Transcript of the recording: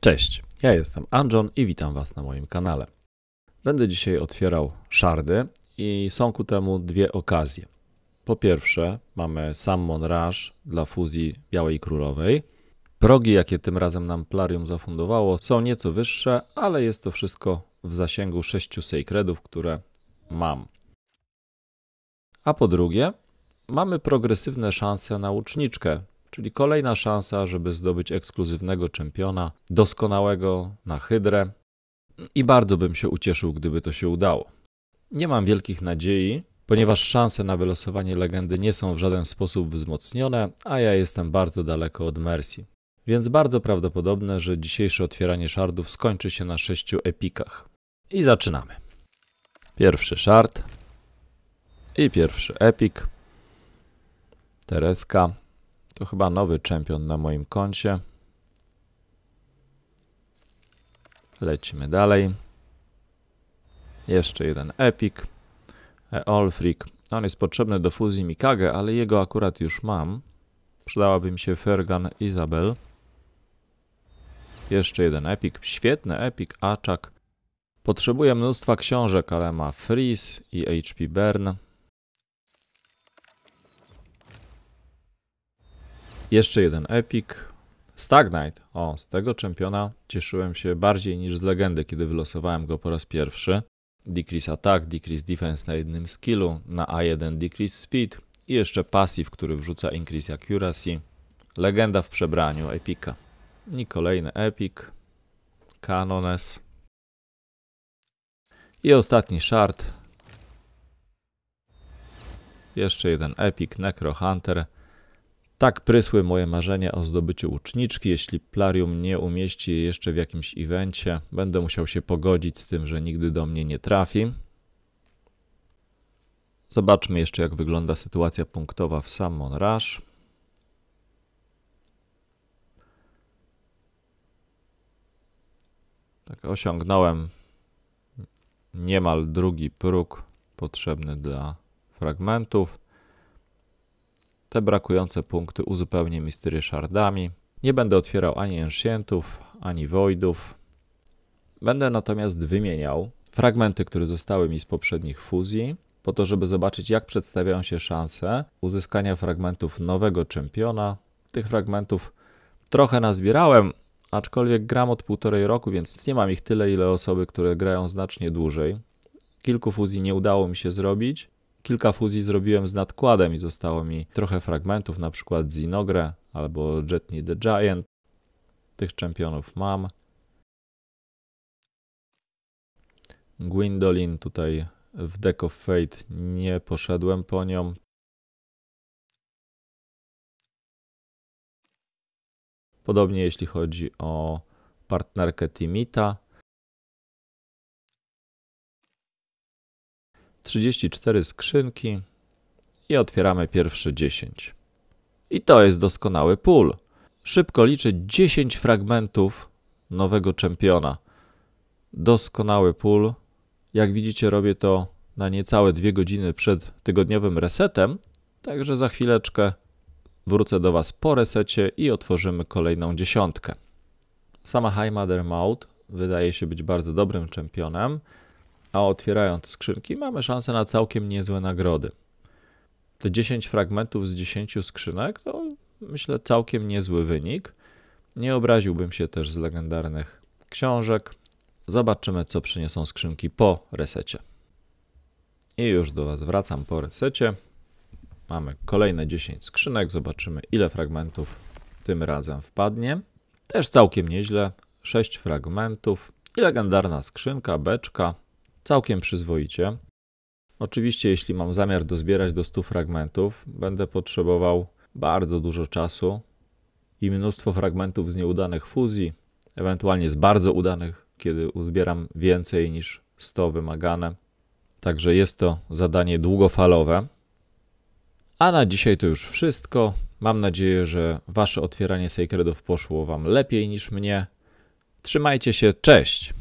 Cześć, ja jestem Anjon i witam Was na moim kanale. Będę dzisiaj otwierał szardy i są ku temu dwie okazje. Po pierwsze mamy Sammon Rush dla fuzji Białej Królowej. Progi, jakie tym razem nam Plarium zafundowało, są nieco wyższe, ale jest to wszystko w zasięgu 6 Sacredów, które mam. A po drugie, mamy progresywne szanse na łuczniczkę, czyli kolejna szansa, żeby zdobyć ekskluzywnego czempiona, doskonałego na hydrę. I bardzo bym się ucieszył, gdyby to się udało. Nie mam wielkich nadziei, ponieważ szanse na wylosowanie legendy nie są w żaden sposób wzmocnione, a ja jestem bardzo daleko od Mercy. Więc bardzo prawdopodobne, że dzisiejsze otwieranie szardów skończy się na sześciu epikach. I zaczynamy. Pierwszy szard i pierwszy epik. Tereska, to chyba nowy czempion na moim koncie. Lecimy dalej. Jeszcze jeden Epic. Olfric. E, On jest potrzebny do fuzji Mikage, ale jego akurat już mam. Przydałaby mi się Fergan Isabel. Jeszcze jeden Epic. Świetny Epic. Aczak. Potrzebuje mnóstwa książek, ale ma Freeze i HP Burn. Jeszcze jeden epic. Stagnite. O, z tego czempiona cieszyłem się bardziej niż z legendy, kiedy wylosowałem go po raz pierwszy. Decrease Attack, Decrease Defense na jednym skillu, na A1 Decrease Speed i jeszcze passive, który wrzuca Increase Accuracy. Legenda w przebraniu Epika. I kolejny Epic. Canones. I ostatni shard. Jeszcze jeden Epic Necro Hunter. Tak prysły moje marzenia o zdobyciu uczniczki. Jeśli Plarium nie umieści jej jeszcze w jakimś evencie, będę musiał się pogodzić z tym, że nigdy do mnie nie trafi. Zobaczmy jeszcze, jak wygląda sytuacja punktowa w Salmon Rush. Tak, osiągnąłem niemal drugi próg potrzebny dla fragmentów. Te brakujące punkty uzupełnię mistery Shardami. Nie będę otwierał ani enchantów, ani Voidów. Będę natomiast wymieniał fragmenty, które zostały mi z poprzednich fuzji, po to, żeby zobaczyć, jak przedstawiają się szanse uzyskania fragmentów nowego czempiona. Tych fragmentów trochę nazbierałem, aczkolwiek gram od półtorej roku, więc nie mam ich tyle, ile osoby, które grają znacznie dłużej. Kilku fuzji nie udało mi się zrobić, Kilka fuzji zrobiłem z nadkładem i zostało mi trochę fragmentów, na przykład Zinogre albo Jetni the Giant. Tych czempionów mam. Gwindolin tutaj w Deck of Fate nie poszedłem po nią. Podobnie jeśli chodzi o partnerkę Timita. 34 skrzynki i otwieramy pierwsze 10. I to jest doskonały pól. Szybko liczę 10 fragmentów nowego czempiona. Doskonały pól. Jak widzicie robię to na niecałe 2 godziny przed tygodniowym resetem, także za chwileczkę wrócę do Was po resecie i otworzymy kolejną dziesiątkę. Sama High Mother Mouth wydaje się być bardzo dobrym czempionem a otwierając skrzynki mamy szansę na całkiem niezłe nagrody. Te 10 fragmentów z 10 skrzynek to myślę całkiem niezły wynik. Nie obraziłbym się też z legendarnych książek. Zobaczymy, co przyniosą skrzynki po resecie. I już do Was wracam po resecie. Mamy kolejne 10 skrzynek. Zobaczymy, ile fragmentów tym razem wpadnie. Też całkiem nieźle. 6 fragmentów i legendarna skrzynka, beczka, całkiem przyzwoicie. Oczywiście, jeśli mam zamiar dozbierać do 100 fragmentów, będę potrzebował bardzo dużo czasu i mnóstwo fragmentów z nieudanych fuzji, ewentualnie z bardzo udanych, kiedy uzbieram więcej niż 100 wymagane. Także jest to zadanie długofalowe. A na dzisiaj to już wszystko. Mam nadzieję, że Wasze otwieranie sekretów poszło Wam lepiej niż mnie. Trzymajcie się, cześć!